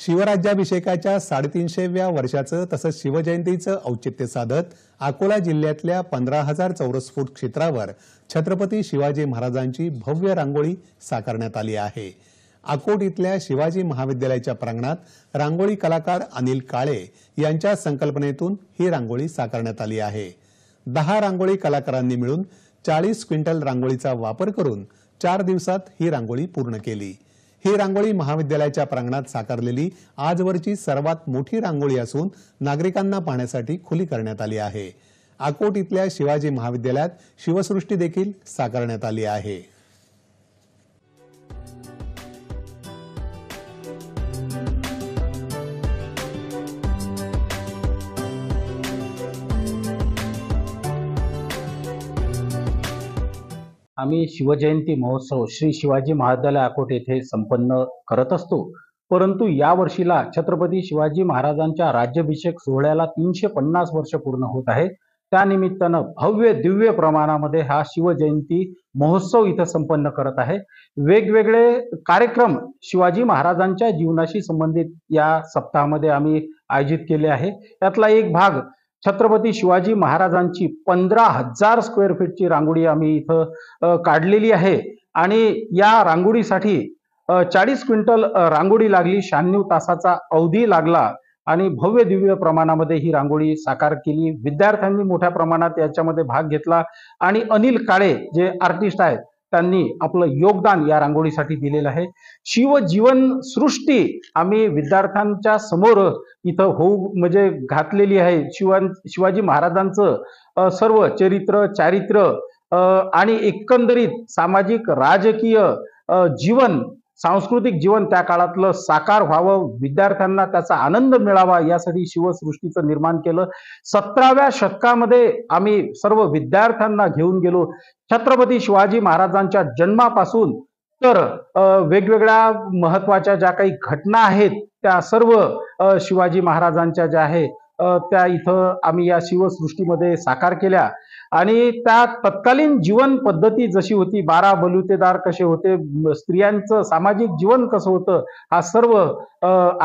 शिवराज्याभिषेकाच्या साडेतीनशेव्या वर्षाचं तसंच शिवजयंतीचं औचित्य साधत अकोला जिल्ह्यातल्या पंधरा हजार चौरस फूट क्षेत्रावर छत्रपती शिवाजी महाराजांची भव्य रांगोळी साकारण्यात आली आहे अकोट इथल्या शिवाजी महाविद्यालयाच्या प्रांगणात रांगोळी कलाकार अनिल काळे यांच्या संकल्पनेतून ही रांगोळी साकारण्यात आली आहे दहा रांगोळी कलाकारांनी मिळून चाळीस क्विंटल रांगोळीचा वापर करून चार दिवसात ही रांगोळी पूर्ण केली ही रांगोळी महाविद्यालयाच्या प्रांगणात साकारलेली आजवरची सर्वात मोठी रांगोळी असून नागरिकांना पाहण्यासाठी खुली करण्यात आली आहे आकोट इथल्या शिवाजी महाविद्यालयात शिवसृष्टी देखील साकारण्यात आली आहे आम्ही शिवजयंती महोत्सव श्री शिवाजी महाविद्यालय आकोट येथे संपन्न करत असतो परंतु या वर्षीला छत्रपती शिवाजी महाराजांच्या राज्याभिषेक सोहळ्याला तीनशे पन्नास वर्ष पूर्ण होत आहे त्यानिमित्तानं भव्य दिव्य प्रमाणामध्ये हा शिवजयंती महोत्सव इथं संपन्न करत आहे वेगवेगळे कार्यक्रम शिवाजी महाराजांच्या जीवनाशी संबंधित या सप्ताहामध्ये आम्ही आयोजित केले आहे त्यातला एक भाग छत्रपती शिवाजी महाराजांची पंधरा हजार स्क्वेअर फीटची रांगोळी आम्ही इथं काढलेली आहे आणि या रांगोळीसाठी चाळीस क्विंटल रांगोळी लागली शहाण्णव तासाचा अवधी लागला आणि भव्य दिव्य प्रमाणामध्ये ही रांगोळी साकार केली विद्यार्थ्यांनी मोठ्या प्रमाणात याच्यामध्ये भाग घेतला आणि अनिल काळे जे आर्टिस्ट आहेत त्यांनी आपलं योगदान या रांगोळीसाठी दिलेलं आहे शिवजीवन सृष्टी आम्ही विद्यार्थ्यांच्या समोर इथं होऊ म्हणजे घातलेली आहे शिवां शिवाजी महाराजांचं सर्व चरित्र चारित्र्य आणि एकंदरीत सामाजिक राजकीय जीवन सांस्कृतिक जीवन त्या काळातलं साकार व्हावं विद्यार्थ्यांना त्याचा आनंद मिळावा यासाठी शिवसृष्टीचं निर्माण केलं सतराव्या शतकामध्ये आम्ही सर्व विद्यार्थ्यांना घेऊन गेलो छत्रपती शिवाजी महाराजांच्या जन्मापासून तर वेगवेगळ्या महत्वाच्या ज्या काही घटना आहेत त्या सर्व शिवाजी महाराजांच्या ज्या आहेत त्या इथं आम्ही या शिवसृष्टीमध्ये साकार केल्या आणि त्या तत्कालीन जीवन पद्धती जशी होती बारा बलुतेदार कसे होते स्त्रियांचं सामाजिक जीवन कसं होतं हा सर्व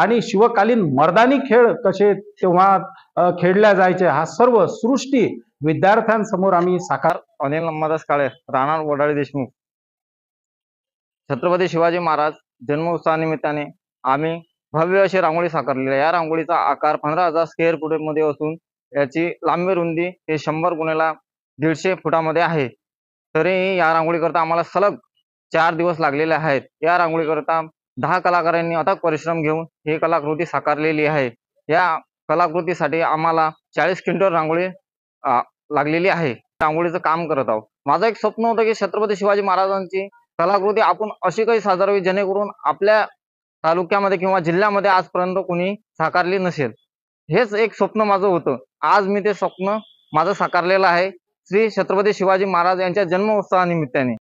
आणि शिवकालीन मर्दानी खेळ कसे तेव्हा खेळल्या जायचे हा सर्व सृष्टी विद्यार्थ्यांसमोर आम्ही साकार अनिल अंबादास काळे राणा वडाळी देशमुख छत्रपती शिवाजी महाराज जन्मोत्सवानिमित्ताने आम्ही भव्य अशी रांगोळी साकारलेली आहे या रांगोळीचा आकार पंधरा हजार स्क्वेअर फूट मध्ये असून याची लांबी रुंदी हे शंभर गुणेला दीडशे फुटामध्ये आहे तरीही या करता आम्हाला सलग चार दिवस लागलेले आहेत या करता दहा कलाकारांनी अथक परिश्रम घेऊन ही कलाकृती साकारलेली आहे या कलाकृतीसाठी आम्हाला चाळीस क्विंटल रांगोळी लागलेली आहे रांगोळीचं काम करत आहोत माझं एक स्वप्न होतं की छत्रपती शिवाजी महाराजांची कलाकृती आपण अशी काही साजरावी जेणेकरून आपल्या तालुक्यामध्ये किंवा जिल्ह्यामध्ये आजपर्यंत कोणी साकारली नसेल हेच एक स्वप्न माझं होतं आज मी ते स्वप्न माझं साकारलेलं आहे श्री छत्रपती शिवाजी महाराज यांच्या जन्मोत्सवानिमित्ताने